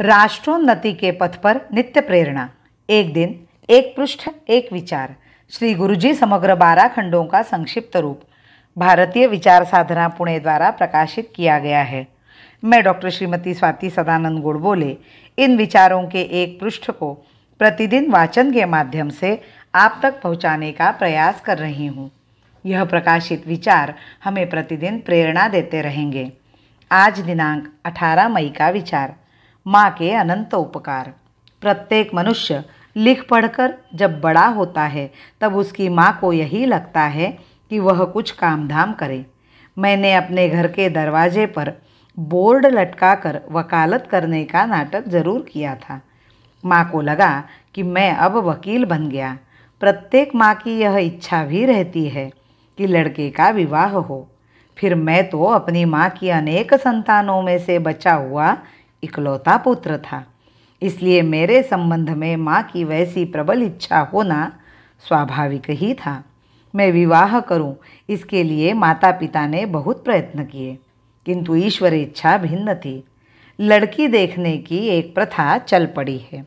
राष्ट्रोन्नति के पथ पर नित्य प्रेरणा एक दिन एक पृष्ठ एक विचार श्री गुरुजी समग्र बारह खंडों का संक्षिप्त रूप भारतीय विचार साधना पुणे द्वारा प्रकाशित किया गया है मैं डॉक्टर श्रीमती स्वाति सदानंद गुड़बोले इन विचारों के एक पृष्ठ को प्रतिदिन वाचन के माध्यम से आप तक पहुंचाने का प्रयास कर रही हूं। यह प्रकाशित विचार हमें प्रतिदिन प्रेरणा देते रहेंगे आज दिनांक 18 मई का विचार माँ के अनंत उपकार प्रत्येक मनुष्य लिख पढ़कर जब बड़ा होता है तब उसकी माँ को यही लगता है कि वह कुछ काम धाम करे मैंने अपने घर के दरवाजे पर बोर्ड लटका कर वकालत करने का नाटक ज़रूर किया था माँ को लगा कि मैं अब वकील बन गया प्रत्येक माँ की यह इच्छा भी रहती है कि लड़के का विवाह हो फिर मैं तो अपनी माँ की अनेक संतानों में से बचा हुआ इकलौता पुत्र था इसलिए मेरे संबंध में माँ की वैसी प्रबल इच्छा होना स्वाभाविक ही था मैं विवाह करूं इसके लिए माता पिता ने बहुत प्रयत्न किए किंतु ईश्वर इच्छा भिन्न थी लड़की देखने की एक प्रथा चल पड़ी है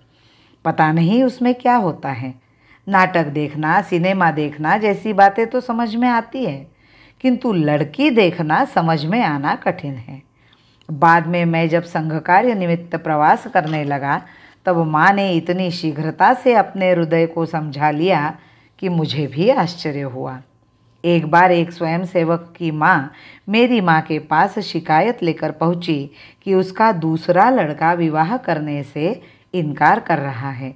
पता नहीं उसमें क्या होता है नाटक देखना सिनेमा देखना जैसी बातें तो समझ में आती है किंतु लड़की देखना समझ में आना कठिन है बाद में मैं जब संघ कार्य निमित्त प्रवास करने लगा तब माँ ने इतनी शीघ्रता से अपने हृदय को समझा लिया कि मुझे भी आश्चर्य हुआ एक बार एक स्वयंसेवक की माँ मेरी माँ के पास शिकायत लेकर पहुँची कि उसका दूसरा लड़का विवाह करने से इनकार कर रहा है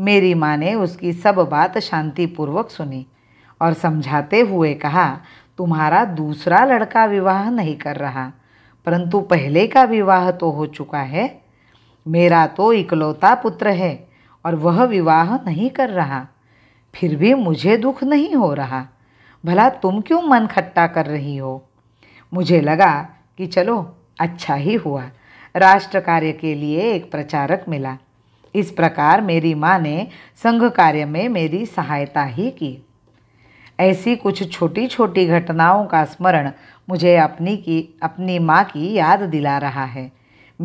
मेरी माँ ने उसकी सब बात शांतिपूर्वक सुनी और समझाते हुए कहा तुम्हारा दूसरा लड़का विवाह नहीं कर रहा परंतु पहले का विवाह तो हो चुका है मेरा तो इकलौता पुत्र है और वह विवाह नहीं कर रहा फिर भी मुझे दुख नहीं हो रहा भला तुम क्यों मन खट्टा कर रही हो मुझे लगा कि चलो अच्छा ही हुआ राष्ट्र कार्य के लिए एक प्रचारक मिला इस प्रकार मेरी माँ ने संघ कार्य में मेरी सहायता ही की ऐसी कुछ छोटी छोटी घटनाओं का स्मरण मुझे अपनी की अपनी माँ की याद दिला रहा है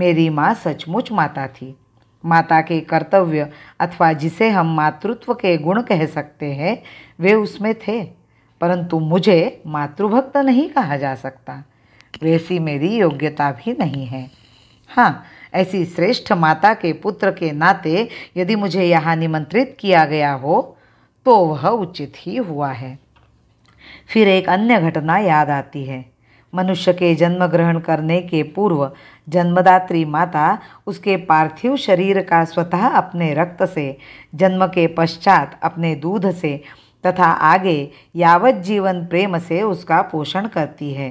मेरी माँ सचमुच माता थी माता के कर्तव्य अथवा जिसे हम मातृत्व के गुण कह सकते हैं वे उसमें थे परंतु मुझे मातृभक्त नहीं कहा जा सकता वैसी मेरी योग्यता भी नहीं है हाँ ऐसी श्रेष्ठ माता के पुत्र के नाते यदि मुझे यहाँ निमंत्रित किया गया हो तो वह उचित ही हुआ है फिर एक अन्य घटना याद आती है मनुष्य के जन्म ग्रहण करने के पूर्व जन्मदात्री माता उसके पार्थिव शरीर का स्वतः अपने रक्त से जन्म के पश्चात अपने दूध से तथा आगे यावत जीवन प्रेम से उसका पोषण करती है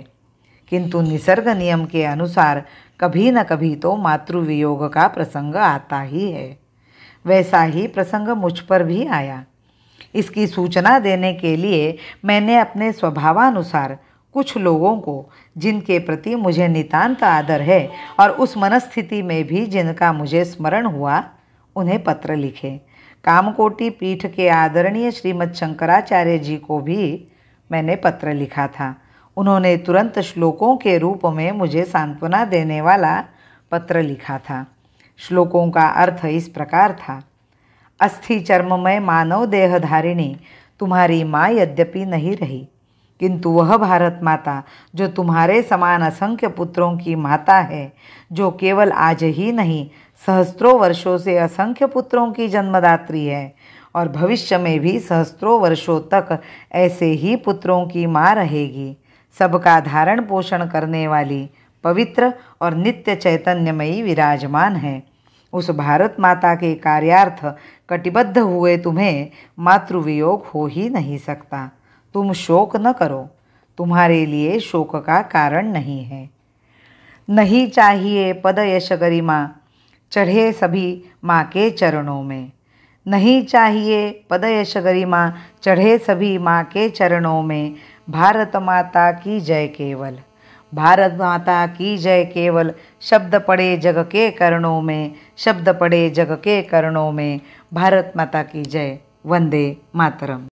किंतु निसर्ग नियम के अनुसार कभी न कभी तो मातृवियोग का प्रसंग आता ही है वैसा ही प्रसंग मुझ पर भी आया इसकी सूचना देने के लिए मैंने अपने स्वभावानुसार कुछ लोगों को जिनके प्रति मुझे नितान्त आदर है और उस मनस्थिति में भी जिनका मुझे स्मरण हुआ उन्हें पत्र लिखे कामकोटी पीठ के आदरणीय श्रीमद शंकराचार्य जी को भी मैंने पत्र लिखा था उन्होंने तुरंत श्लोकों के रूप में मुझे सांत्वना देने वाला पत्र लिखा था श्लोकों का अर्थ इस प्रकार था अस्थि चर्ममय मानव देहधारिणी तुम्हारी माँ यद्यपि नहीं रही किंतु वह भारत माता जो तुम्हारे समान असंख्य पुत्रों की माता है जो केवल आज ही नहीं सहस्त्रों वर्षों से असंख्य पुत्रों की जन्मदात्री है और भविष्य में भी सहस्त्रों वर्षों तक ऐसे ही पुत्रों की माँ रहेगी सबका धारण पोषण करने वाली पवित्र और नित्य चैतन्यमयी विराजमान है उस भारत माता के कार्यार्थ कटिबद्ध हुए तुम्हें मातृवियोग हो ही नहीं सकता तुम शोक न करो तुम्हारे लिए शोक का कारण नहीं है नहीं चाहिए पद यश गरिमा चढ़े सभी माँ के चरणों में नहीं चाहिए पद यश गरिमा चढ़े सभी माँ के चरणों में भारत माता की जय केवल भारत माता की जय केवल शब्द पड़े जग के कर्णों में शब्द पड़े जग के कर्णों में भारत माता की जय वंदे मातरम